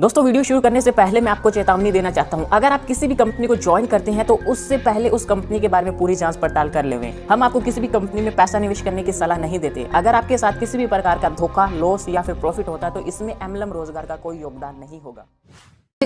दोस्तों वीडियो शुरू करने से पहले मैं आपको चेतावनी देना चाहता हूं अगर आप किसी भी कंपनी को ज्वाइन करते हैं तो उससे पहले उस कंपनी के बारे में पूरी जांच पड़ताल कर ले हुए हम आपको किसी भी कंपनी में पैसा निवेश करने की सलाह नहीं देते अगर आपके साथ किसी भी प्रकार का धोखा लॉस या फिर प्रॉफिट होता है तो इसमें एमलम रोजगार का कोई योगदान नहीं होगा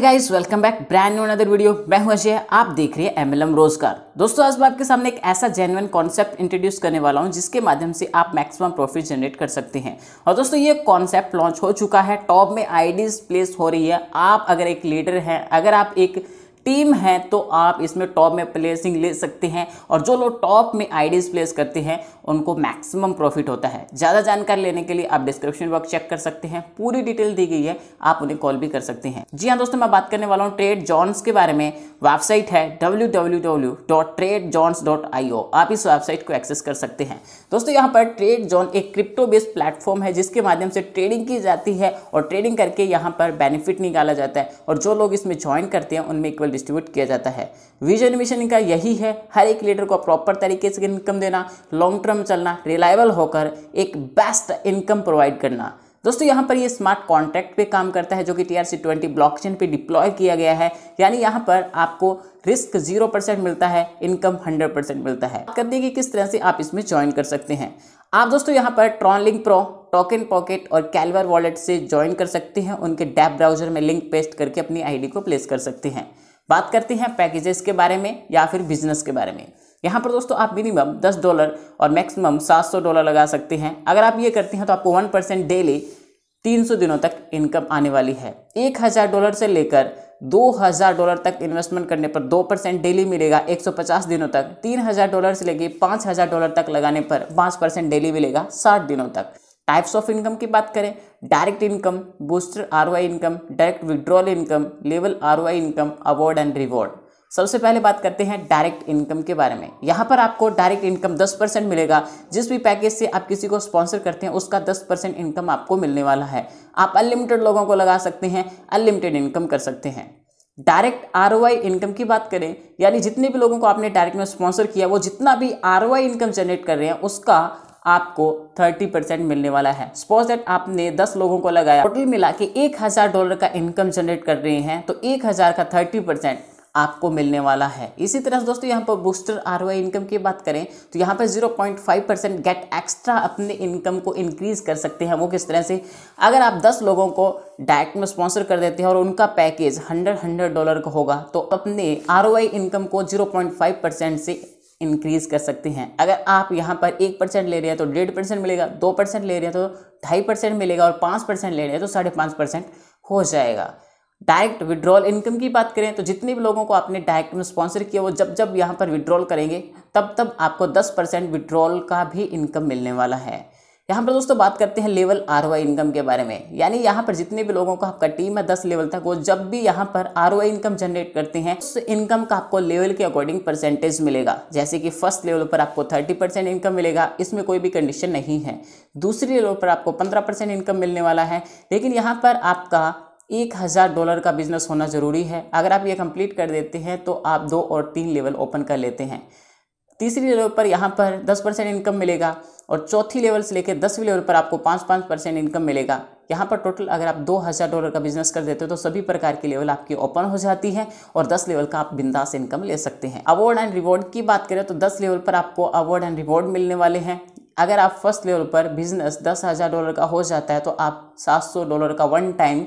guys welcome back brand new another video मैं हूं अजय आप देख रहे हैं एमएलएम रोजगार दोस्तों आज मैं आपके सामने एक ऐसा जेनुअन कॉन्सेप्ट इंट्रोड्यूस करने वाला हूं जिसके माध्यम से आप मैक्सिमम प्रॉफिट जनरेट कर सकते हैं और दोस्तों ये कॉन्सेप्ट लॉन्च हो चुका है टॉप में आईडीज प्लेस हो रही है आप अगर एक लीडर हैं अगर आप एक टीम है तो आप इसमें टॉप में प्लेसिंग ले सकते हैं और जो लोग टॉप में आईडीज प्लेस करते हैं उनको मैक्सिमम प्रॉफिट होता है ज़्यादा जानकारी लेने के लिए आप डिस्क्रिप्शन बॉक्स चेक कर सकते हैं पूरी डिटेल दी गई है आप उन्हें कॉल भी कर सकते हैं जी हाँ दोस्तों मैं बात करने वाला हूँ ट्रेड जॉन्स के बारे में वेबसाइट है www.tradejons.io आप इस वेबसाइट को एक्सेस कर सकते हैं दोस्तों यहाँ पर ट्रेड जॉन एक क्रिप्टो बेस्ड प्लेटफॉर्म है जिसके माध्यम से ट्रेडिंग की जाती है और ट्रेडिंग करके यहाँ पर बेनिफिट निकाला जाता है और जो लोग इसमें ज्वाइन करते हैं उनमें इक्वल डिस्ट्रीब्यूट किया जाता है विजन मिशन का यही है हर एक लीडर को प्रॉपर तरीके से इनकम देना लॉन्ग टर्म चलना रिलायबल होकर एक बेस्ट इनकम प्रोवाइड करना दोस्तों यहाँ पर ये स्मार्ट कॉन्ट्रैक्ट पे काम करता है जो कि टी आर सी ट्वेंटी पे डिप्लॉय किया गया है यानी यहाँ पर आपको रिस्क जीरो परसेंट मिलता है इनकम हंड्रेड परसेंट मिलता है कर देगी किस तरह से आप इसमें ज्वाइन कर सकते हैं आप दोस्तों यहाँ पर ट्रॉनलिंग प्रो टोकन पॉकेट और कैलवर वॉलेट से ज्वाइन कर सकते हैं उनके डैप ब्राउजर में लिंक पेस्ट करके अपनी आईडी को प्लेस कर सकते हैं बात करते हैं पैकेजेस के बारे में या फिर बिजनेस के बारे में यहाँ पर दोस्तों आप मिनिमम 10 डॉलर और मैक्सिमम 700 डॉलर लगा सकते हैं अगर आप ये करते हैं तो आपको 1 परसेंट डेली 300 दिनों तक इनकम आने वाली है 1000 डॉलर से लेकर 2000 डॉलर तक इन्वेस्टमेंट करने पर 2 परसेंट डेली मिलेगा 150 दिनों तक 3000 डॉलर से लेकर 5000 डॉलर तक लगाने पर 5 परसेंट डेली मिलेगा 60 दिनों तक टाइप्स ऑफ इनकम की बात करें direct income booster R income direct withdrawal income level R income award and reward सबसे पहले बात करते हैं डायरेक्ट इनकम के बारे में यहाँ पर आपको डायरेक्ट इनकम 10 परसेंट मिलेगा जिस भी पैकेज से आप किसी को स्पॉन्सर करते हैं उसका 10 परसेंट इनकम आपको मिलने वाला है आप अनलिमिटेड लोगों को लगा सकते हैं अनलिमिटेड इनकम कर सकते हैं डायरेक्ट आर इनकम की बात करें यानी जितने भी लोगों को आपने डायरेक्ट में स्पॉन्सर किया वो जितना भी आर इनकम जनरेट कर रहे हैं उसका आपको 30 परसेंट मिलने वाला है सपोज दैट आपने 10 लोगों को लगाया टोटल मिला के एक हज़ार डॉलर का इनकम जनरेट कर रहे हैं तो एक हज़ार का 30 परसेंट आपको मिलने वाला है इसी तरह से दोस्तों यहाँ पर बूस्टर आर इनकम की बात करें तो यहाँ पर 0.5 परसेंट गेट एक्स्ट्रा अपने इनकम को इंक्रीज कर सकते हैं वो किस तरह से अगर आप 10 लोगों को डायरेक्ट में स्पॉन्सर कर देते हैं और उनका पैकेज 100 100 डॉलर का होगा तो अपने आर इनकम को 0.5 परसेंट से इंक्रीज़ कर सकते हैं अगर आप यहाँ पर एक परसेंट ले रहे हैं तो डेढ़ परसेंट मिलेगा दो परसेंट ले रहे हैं तो ढाई परसेंट मिलेगा और पाँच परसेंट ले रहे हैं तो साढ़े पाँच परसेंट हो जाएगा डायरेक्ट विड्रॉल इनकम की बात करें तो जितने भी लोगों को आपने डायरेक्ट में स्पॉन्सर किया वो जब जब यहाँ पर विड्रॉल करेंगे तब तब आपको दस परसेंट का भी इनकम मिलने वाला है यहाँ पर दोस्तों बात करते हैं लेवल आर इनकम के बारे में यानी यहाँ पर जितने भी लोगों का आपका टीम है दस लेवल तक वो जब भी यहाँ पर आर इनकम जनरेट करते हैं उस इनकम का आपको लेवल के अकॉर्डिंग परसेंटेज मिलेगा जैसे कि फर्स्ट लेवल पर आपको थर्टी परसेंट इनकम मिलेगा इसमें कोई भी कंडीशन नहीं है दूसरे लेवल पर आपको पंद्रह परसेंट इनकम मिलने वाला है लेकिन यहाँ पर आपका एक हज़ार डॉलर का बिजनेस होना ज़रूरी है अगर आप ये कंप्लीट कर देते हैं तो आप दो और तीन लेवल ओपन कर लेते हैं तीसरी लेवल पर यहाँ पर दस परसेंट इनकम मिलेगा और चौथी लेवल से लेकर दसवीं लेवल पर आपको पाँच पाँच परसेंट इनकम मिलेगा यहाँ पर टोटल अगर आप दो हज़ार डॉलर का बिजनेस कर देते हो तो सभी प्रकार की लेवल आपकी ओपन हो जाती है और दस लेवल का आप बिंदास इनकम ले सकते हैं अवार्ड एंड रिवॉर्ड की बात करें तो दस लेवल पर आपको अवार्ड एंड रिवॉर्ड मिलने वाले हैं अगर आप फर्स्ट लेवल पर बिजनेस दस हज़ार डॉलर का हो जाता है तो आप सात सौ डॉलर का वन टाइम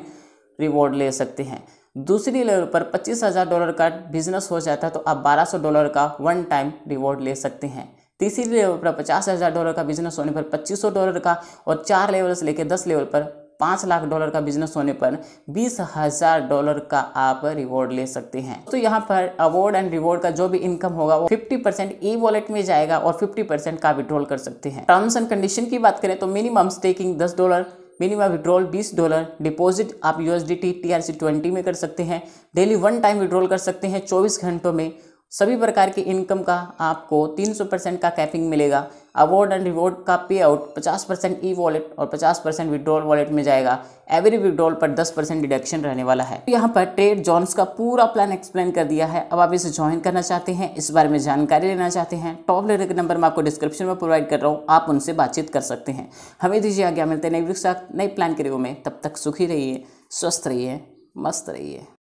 रिवॉर्ड ले सकते हैं दूसरी लेवल पर पच्चीस हज़ार डॉलर का बिजनेस हो जाता है तो आप बारह सौ डॉलर का वन टाइम रिवॉर्ड ले सकते हैं तीसरी लेवल पर पचास हज़ार डॉलर का बिजनेस होने पर पच्चीस सौ डॉलर का और चार लेवल से लेकर दस लेवल पर पाँच लाख डॉलर का बिजनेस होने पर बीस हज़ार डॉलर का आप रिवॉर्ड ले सकते हैं तो यहाँ पर अवार्ड एंड रिवॉर्ड का जो भी इनकम होगा वो 50 परसेंट ई वॉलेट में जाएगा और 50 परसेंट का विड्रॉल कर सकते हैं टर्म्स एंड कंडीशन की बात करें तो मिनिमम स्टेकिंग दस dollar minimum withdrawal 20 dollar deposit आप आर सी ट्वेंटी में कर सकते हैं डेली वन टाइम विड्रॉल कर सकते हैं 24 घंटों में सभी प्रकार की इनकम का आपको 300 परसेंट का कैपिंग मिलेगा अवॉर्ड एंड रिवॉर्ड का पे आउट पचास परसेंट ई वॉलेट और पचास परसेंट विड्रॉल वॉलेट में जाएगा एवरी विड्रॉल पर दस परसेंट डिडक्शन रहने वाला है तो यहाँ पर ट्रेड जॉन्स का पूरा प्लान एक्सप्लेन कर दिया है अब आप इसे ज्वाइन करना चाहते हैं इस बारे में जानकारी लेना चाहते हैं टॉप लेटर के नंबर मैं आपको डिस्क्रिप्शन में प्रोवाइड कर रहा हूँ आप उनसे बातचीत कर सकते हैं हमें दीजिए आगे मिलते हैं नई वृक्ष नए नई प्लान के रिव्यू में तब तक सुखी रहिए स्वस्थ रहिए मस्त रहिए